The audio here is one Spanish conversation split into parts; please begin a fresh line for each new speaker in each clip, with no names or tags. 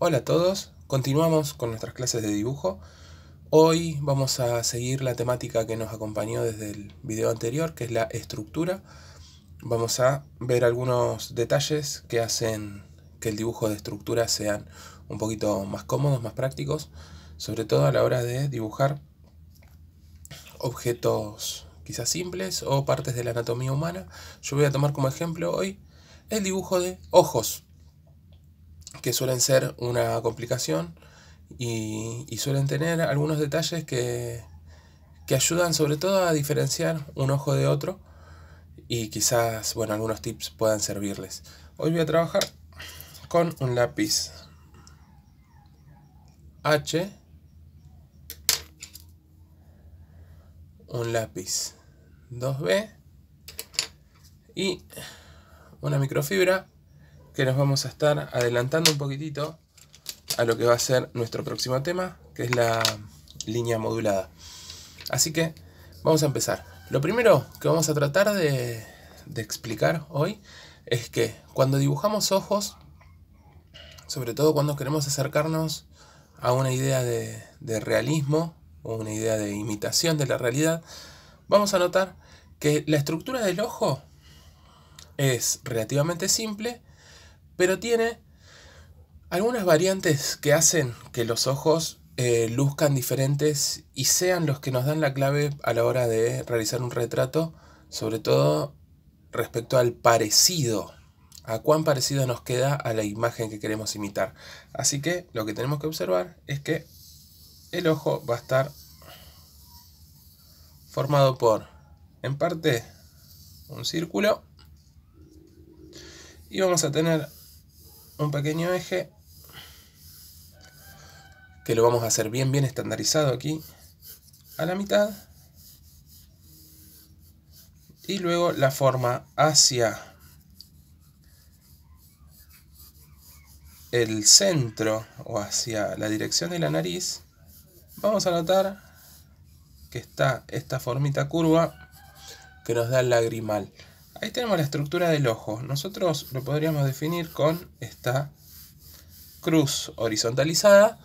Hola a todos, continuamos con nuestras clases de dibujo. Hoy vamos a seguir la temática que nos acompañó desde el video anterior, que es la estructura. Vamos a ver algunos detalles que hacen que el dibujo de estructura sean un poquito más cómodos, más prácticos, sobre todo a la hora de dibujar objetos quizás simples o partes de la anatomía humana. Yo voy a tomar como ejemplo hoy el dibujo de ojos que suelen ser una complicación y, suelen tener algunos detalles que, que ayudan sobre todo a diferenciar un ojo de otro y quizás, bueno, algunos tips puedan servirles. Hoy voy a trabajar con un lápiz H, un lápiz 2B y una microfibra que nos vamos a estar adelantando un poquitito a lo que va a ser nuestro próximo tema, que es la línea modulada. Así que vamos a empezar. Lo primero que vamos a tratar de, explicar hoy es que cuando dibujamos ojos, sobre todo cuando queremos acercarnos a una idea de, de realismo o una idea de imitación de la realidad, vamos a notar que la estructura del ojo es relativamente simple pero tiene algunas variantes que hacen que los ojos eh, luzcan diferentes y sean los que nos dan la clave a la hora de realizar un retrato, sobre todo respecto al parecido, a cuán parecido nos queda a la imagen que queremos imitar. Así que lo que tenemos que observar es que el ojo va a estar formado por, en parte, un círculo y vamos a tener un pequeño eje que lo vamos a hacer bien bien estandarizado aquí a la mitad y luego la forma hacia el centro o hacia la dirección de la nariz vamos a notar que está esta formita curva que nos da el lagrimal Ahí tenemos la estructura del ojo. Nosotros lo podríamos definir con esta cruz horizontalizada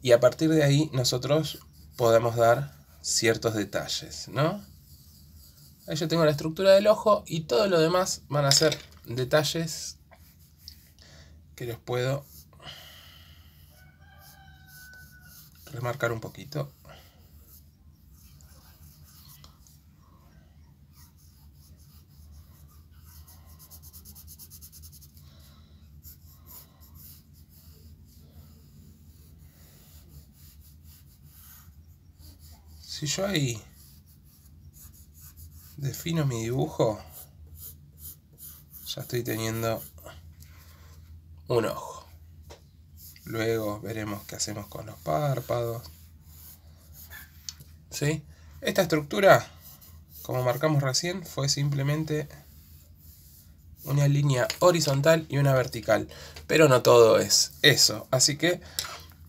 y a partir de ahí nosotros podemos dar ciertos detalles, ¿no? Ahí yo tengo la estructura del ojo y todo lo demás van a ser detalles que los puedo remarcar un poquito Si yo ahí defino mi dibujo, ya estoy teniendo un ojo. Luego veremos qué hacemos con los párpados. ¿Sí? Esta estructura, como marcamos recién, fue simplemente una línea horizontal y una vertical. Pero no todo es eso. Así que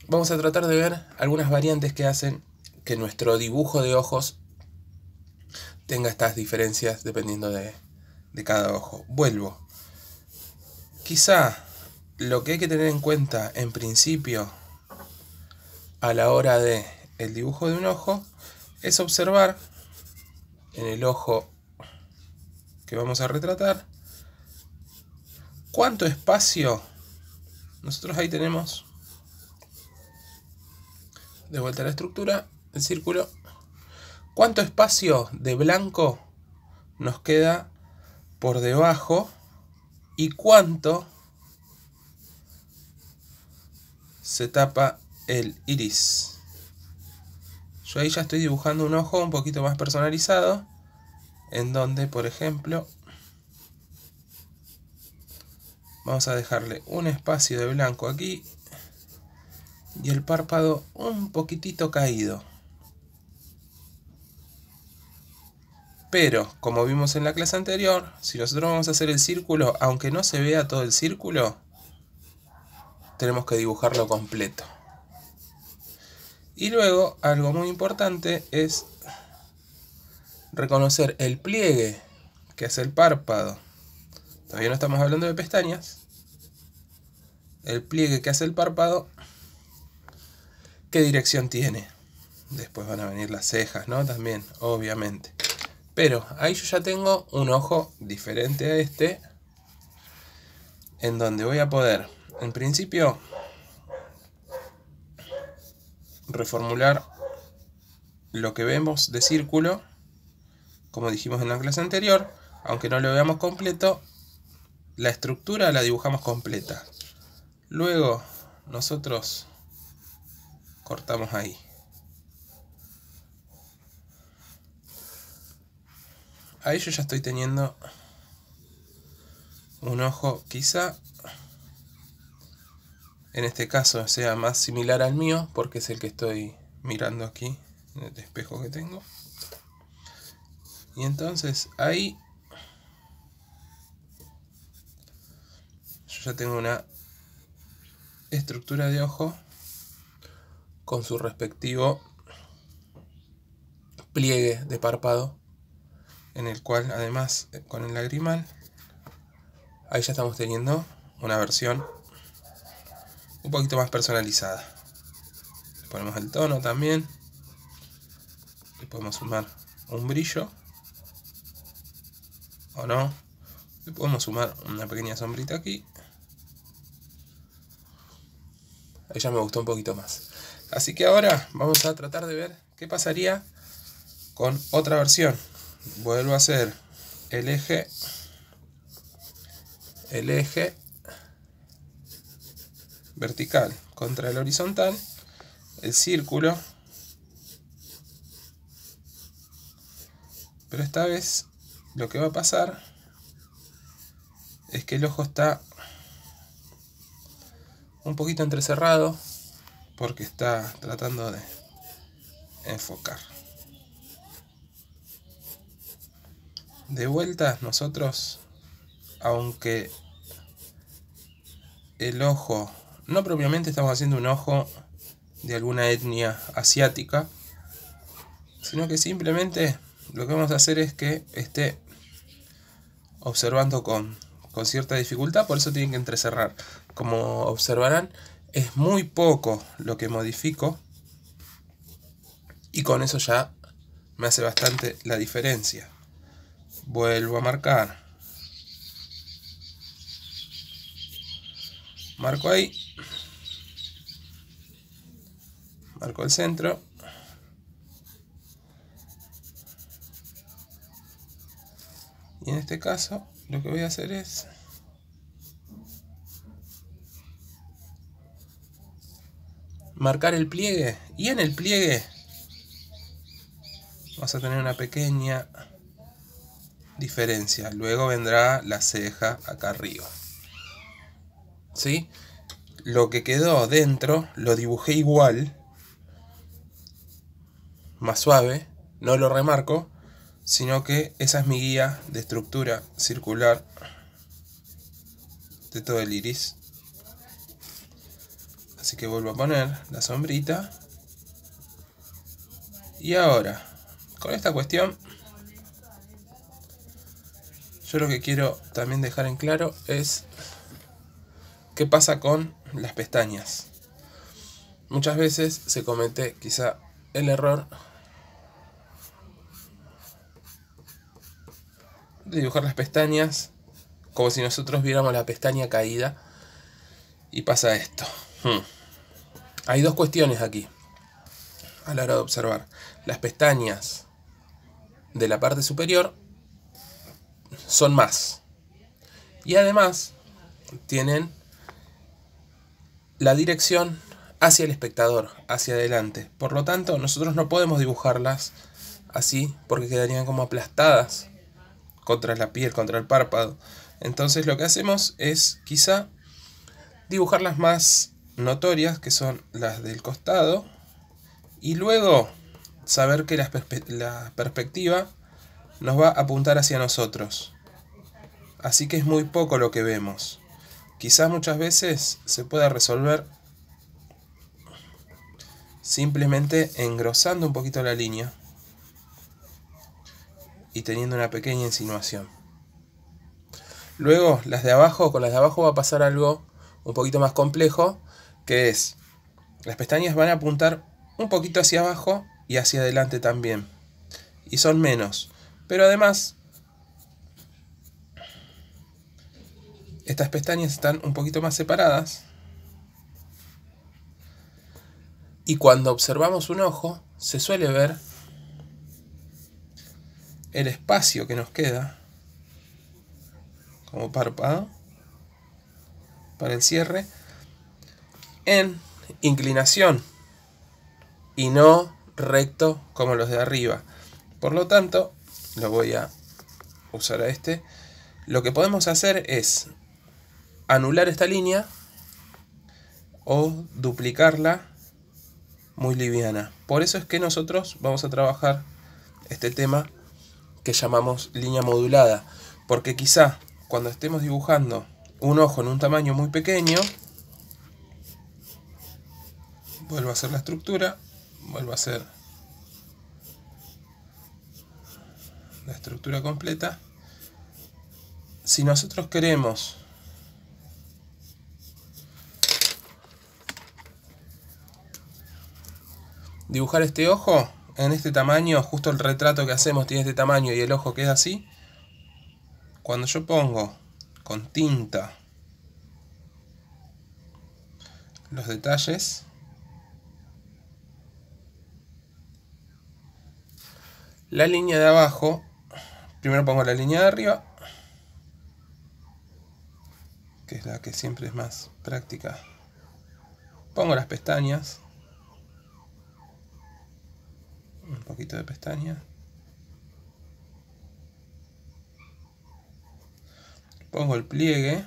vamos a tratar de ver algunas variantes que hacen que nuestro dibujo de ojos tenga estas diferencias dependiendo de, de cada ojo. Vuelvo. Quizá lo que hay que tener en cuenta en principio a la hora de el dibujo de un ojo es observar en el ojo que vamos a retratar cuánto espacio nosotros ahí tenemos de vuelta a la estructura el círculo. ¿Cuánto espacio de blanco nos queda por debajo? ¿Y cuánto se tapa el iris? Yo ahí ya estoy dibujando un ojo un poquito más personalizado, en donde, por ejemplo, vamos a dejarle un espacio de blanco aquí y el párpado un poquitito caído. Pero, como vimos en la clase anterior, si nosotros vamos a hacer el círculo, aunque no se vea todo el círculo, tenemos que dibujarlo completo. Y luego, algo muy importante es reconocer el pliegue, que hace el párpado. Todavía no estamos hablando de pestañas. El pliegue que hace el párpado, ¿qué dirección tiene? Después van a venir las cejas, ¿no? También, obviamente. Pero ahí yo ya tengo un ojo diferente a este. En donde voy a poder, en principio, reformular lo que vemos de círculo. Como dijimos en la clase anterior, aunque no lo veamos completo, la estructura la dibujamos completa. Luego nosotros cortamos ahí. Ahí yo ya estoy teniendo un ojo quizá en este caso sea más similar al mío porque es el que estoy mirando aquí en el espejo que tengo y entonces ahí yo ya tengo una estructura de ojo con su respectivo pliegue de párpado en el cual además eh, con el lagrimal, ahí ya estamos teniendo una versión un poquito más personalizada. Le ponemos el tono también, le podemos sumar un brillo, o no, le podemos sumar una pequeña sombrita aquí. Ahí ya me gustó un poquito más. Así que ahora vamos a tratar de ver qué pasaría con otra versión vuelvo a hacer el eje el eje vertical contra el horizontal el círculo pero esta vez lo que va a pasar es que el ojo está un poquito entrecerrado porque está tratando de enfocar De vuelta nosotros, aunque el ojo, no propiamente estamos haciendo un ojo de alguna etnia asiática, sino que simplemente lo que vamos a hacer es que esté observando con, con cierta dificultad, por eso tienen que entrecerrar. Como observarán, es muy poco lo que modifico y con eso ya me hace bastante la diferencia vuelvo a marcar marco ahí marco el centro y en este caso lo que voy a hacer es marcar el pliegue y en el pliegue vas a tener una pequeña diferencia. Luego vendrá la ceja acá arriba. ¿Sí? Lo que quedó dentro lo dibujé igual, más suave, no lo remarco, sino que esa es mi guía de estructura circular de todo el iris. Así que vuelvo a poner la sombrita. Y ahora, con esta cuestión yo lo que quiero también dejar en claro es qué pasa con las pestañas. Muchas veces se comete quizá el error de dibujar las pestañas como si nosotros viéramos la pestaña caída y pasa esto. Hmm. Hay dos cuestiones aquí a la hora de observar. Las pestañas de la parte superior son más. Y además tienen la dirección hacia el espectador, hacia adelante. Por lo tanto, nosotros no podemos dibujarlas así porque quedarían como aplastadas contra la piel, contra el párpado. Entonces lo que hacemos es quizá dibujar las más notorias, que son las del costado, y luego saber que la, la perspectiva nos va a apuntar hacia nosotros. Así que es muy poco lo que vemos. Quizás muchas veces se pueda resolver simplemente engrosando un poquito la línea y teniendo una pequeña insinuación. Luego, las de abajo, con las de abajo va a pasar algo un poquito más complejo, que es, las pestañas van a apuntar un poquito hacia abajo y hacia adelante también. Y son menos. Pero además, estas pestañas están un poquito más separadas. Y cuando observamos un ojo, se suele ver el espacio que nos queda como párpado para el cierre en inclinación y no recto como los de arriba. Por lo tanto, lo voy a usar a este, lo que podemos hacer es anular esta línea o duplicarla muy liviana. Por eso es que nosotros vamos a trabajar este tema que llamamos línea modulada, porque quizá cuando estemos dibujando un ojo en un tamaño muy pequeño, vuelvo a hacer la estructura, vuelvo a hacer la estructura completa, si nosotros queremos dibujar este ojo en este tamaño, justo el retrato que hacemos tiene este tamaño y el ojo queda así, cuando yo pongo con tinta los detalles, la línea de abajo Primero pongo la línea de arriba, que es la que siempre es más práctica. Pongo las pestañas. Un poquito de pestaña. Pongo el pliegue.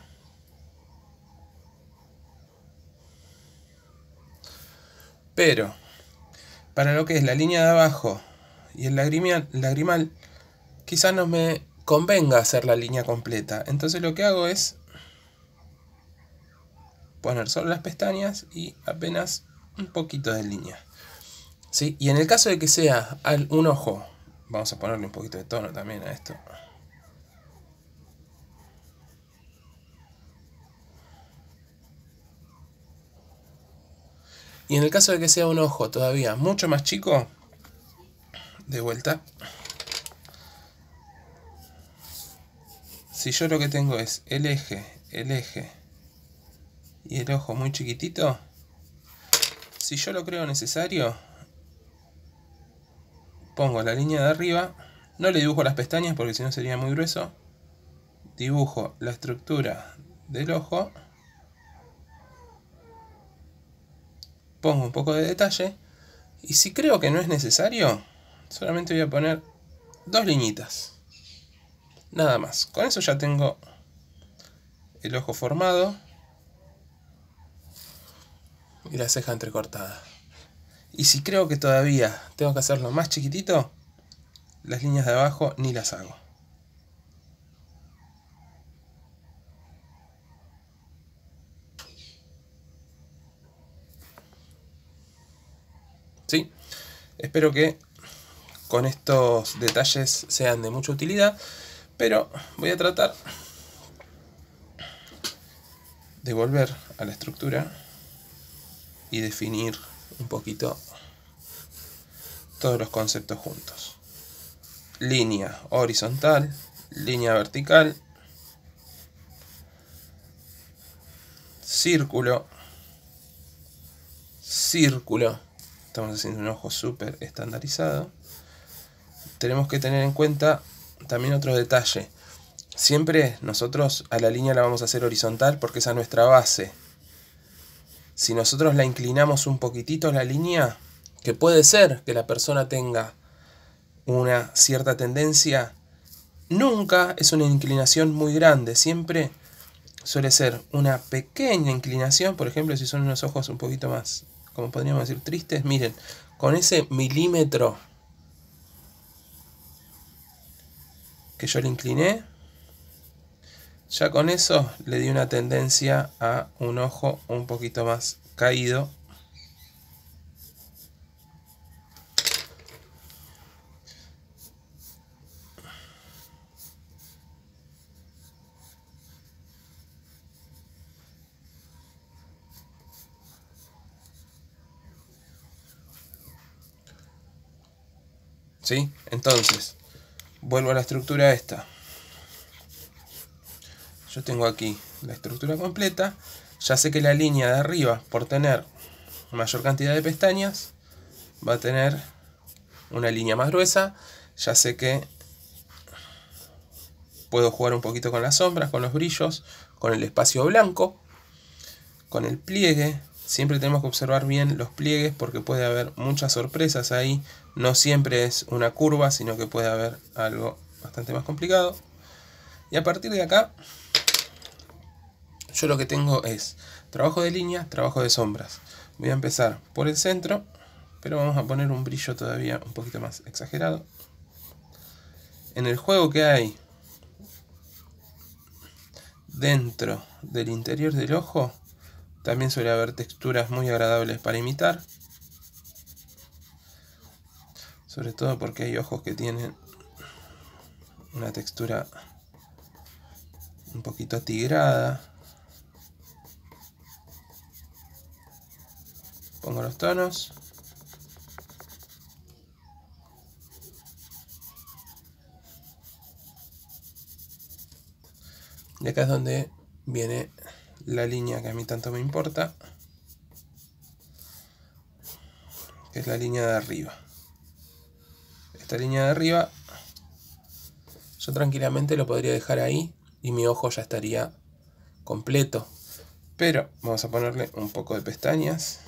Pero, para lo que es la línea de abajo y el lagrimal, lagrimal quizás no me convenga hacer la línea completa. Entonces lo que hago es poner solo las pestañas y apenas un poquito de línea. ¿Sí? Y en el caso de que sea un ojo, vamos a ponerle un poquito de tono también a esto. Y en el caso de que sea un ojo todavía mucho más chico, de vuelta, si yo lo que tengo es el eje, el eje y el ojo muy chiquitito, si yo lo creo necesario, pongo la línea de arriba, no le dibujo las pestañas porque si no sería muy grueso, dibujo la estructura del ojo, pongo un poco de detalle, y si creo que no es necesario, solamente voy a poner dos liñitas. Nada más. Con eso ya tengo el ojo formado y la ceja entrecortada. Y si creo que todavía tengo que hacerlo más chiquitito, las líneas de abajo ni las hago. ¿Sí? Espero que con estos detalles sean de mucha utilidad. Pero voy a tratar de volver a la estructura y definir un poquito todos los conceptos juntos. Línea horizontal, línea vertical, círculo, círculo. Estamos haciendo un ojo súper estandarizado. Tenemos que tener en cuenta también otro detalle. Siempre nosotros a la línea la vamos a hacer horizontal porque esa es nuestra base. Si nosotros la inclinamos un poquitito la línea, que puede ser que la persona tenga una cierta tendencia, nunca es una inclinación muy grande, siempre suele ser una pequeña inclinación, por ejemplo, si son unos ojos un poquito más, como podríamos decir, tristes, miren, con ese milímetro que yo le incliné, ya con eso le di una tendencia a un ojo un poquito más caído. ¿Sí? Entonces, vuelvo a la estructura esta. Yo tengo aquí la estructura completa. Ya sé que la línea de arriba, por tener mayor cantidad de pestañas, va a tener una línea más gruesa. Ya sé que puedo jugar un poquito con las sombras, con los brillos, con el espacio blanco, con el pliegue, Siempre tenemos que observar bien los pliegues porque puede haber muchas sorpresas ahí. No siempre es una curva, sino que puede haber algo bastante más complicado. Y a partir de acá, yo lo que tengo es trabajo de línea, trabajo de sombras. Voy a empezar por el centro, pero vamos a poner un brillo todavía un poquito más exagerado. En el juego que hay dentro del interior del ojo, también suele haber texturas muy agradables para imitar. Sobre todo porque hay ojos que tienen una textura un poquito tigrada. Pongo los tonos. Y acá es donde viene la línea que a mí tanto me importa, es la línea de arriba. Esta línea de arriba yo tranquilamente lo podría dejar ahí y mi ojo ya estaría completo. Pero vamos a ponerle un poco de pestañas.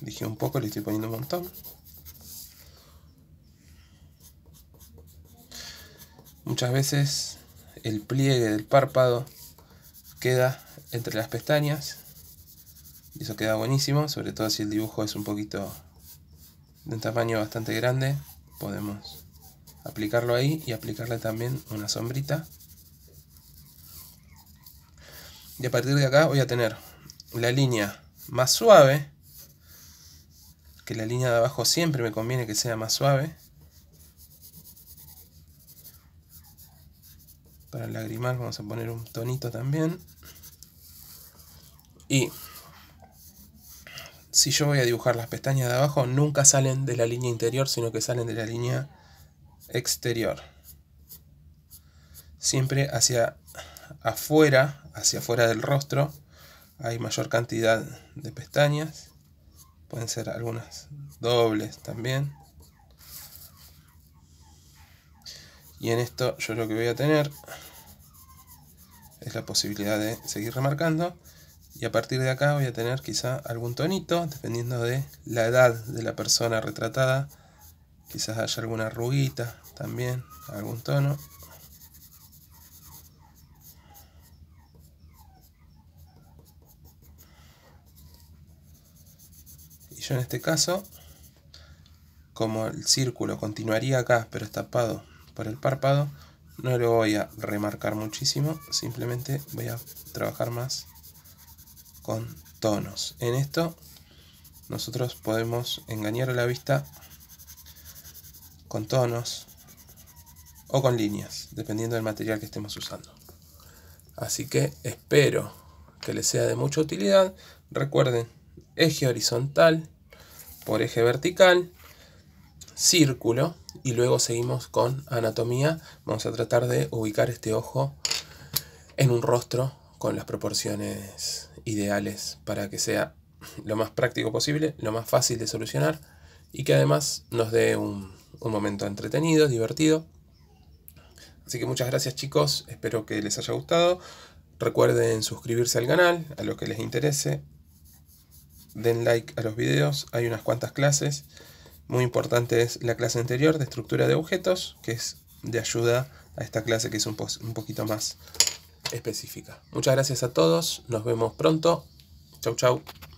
Dije un poco, le estoy poniendo un montón. Muchas veces el pliegue del párpado queda entre las pestañas. Y eso queda buenísimo, sobre todo si el dibujo es un poquito de un tamaño bastante grande. Podemos aplicarlo ahí y aplicarle también una sombrita. Y a partir de acá voy a tener la línea más suave, que la línea de abajo siempre me conviene que sea más suave. Para lagrimar vamos a poner un tonito también. Y si yo voy a dibujar las pestañas de abajo, nunca salen de la línea interior, sino que salen de la línea exterior. Siempre hacia afuera, hacia afuera del rostro, hay mayor cantidad de pestañas. Pueden ser algunas dobles también. Y en esto yo lo que voy a tener es la posibilidad de seguir remarcando. Y a partir de acá voy a tener quizá algún tonito, dependiendo de la edad de la persona retratada. Quizás haya alguna arruguita también, algún tono. Y yo en este caso, como el círculo continuaría acá, pero es tapado por el párpado. No lo voy a remarcar muchísimo, simplemente voy a trabajar más con tonos. En esto nosotros podemos engañar a la vista con tonos o con líneas, dependiendo del material que estemos usando. Así que espero que les sea de mucha utilidad. Recuerden, eje horizontal por eje vertical, círculo y luego seguimos con anatomía. Vamos a tratar de ubicar este ojo en un rostro con las proporciones ideales para que sea lo más práctico posible, lo más fácil de solucionar y que además nos dé un, momento entretenido, divertido. Así que muchas gracias chicos, espero que les haya gustado. Recuerden suscribirse al canal, a lo que les interese. Den like a los videos, hay unas cuantas clases. Muy importante es la clase anterior de estructura de objetos, que es de ayuda a esta clase que es un, un poquito más específica. Muchas gracias a todos, nos vemos pronto. Chau, chau.